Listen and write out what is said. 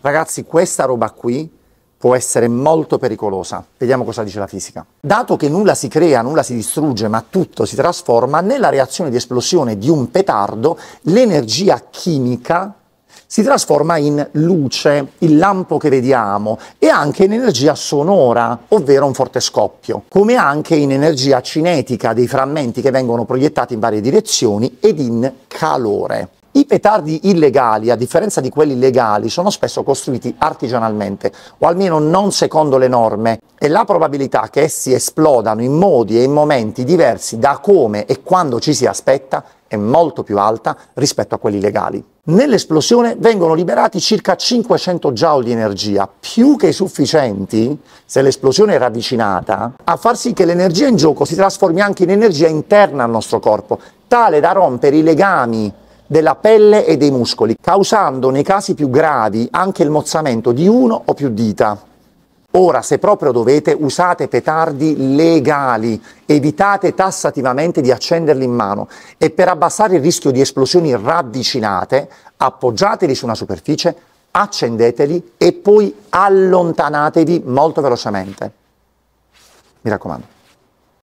Ragazzi, questa roba qui può essere molto pericolosa. Vediamo cosa dice la fisica. Dato che nulla si crea, nulla si distrugge, ma tutto si trasforma, nella reazione di esplosione di un petardo, l'energia chimica si trasforma in luce, il lampo che vediamo, e anche in energia sonora, ovvero un forte scoppio, come anche in energia cinetica dei frammenti che vengono proiettati in varie direzioni ed in calore. I petardi illegali, a differenza di quelli legali, sono spesso costruiti artigianalmente, o almeno non secondo le norme, e la probabilità che essi esplodano in modi e in momenti diversi da come e quando ci si aspetta è molto più alta rispetto a quelli legali. Nell'esplosione vengono liberati circa 500 joule di energia, più che sufficienti, se l'esplosione è ravvicinata, a far sì che l'energia in gioco si trasformi anche in energia interna al nostro corpo, tale da rompere i legami della pelle e dei muscoli, causando nei casi più gravi anche il mozzamento di uno o più dita. Ora, se proprio dovete, usate petardi legali, evitate tassativamente di accenderli in mano e per abbassare il rischio di esplosioni ravvicinate, appoggiateli su una superficie, accendeteli e poi allontanatevi molto velocemente. Mi raccomando.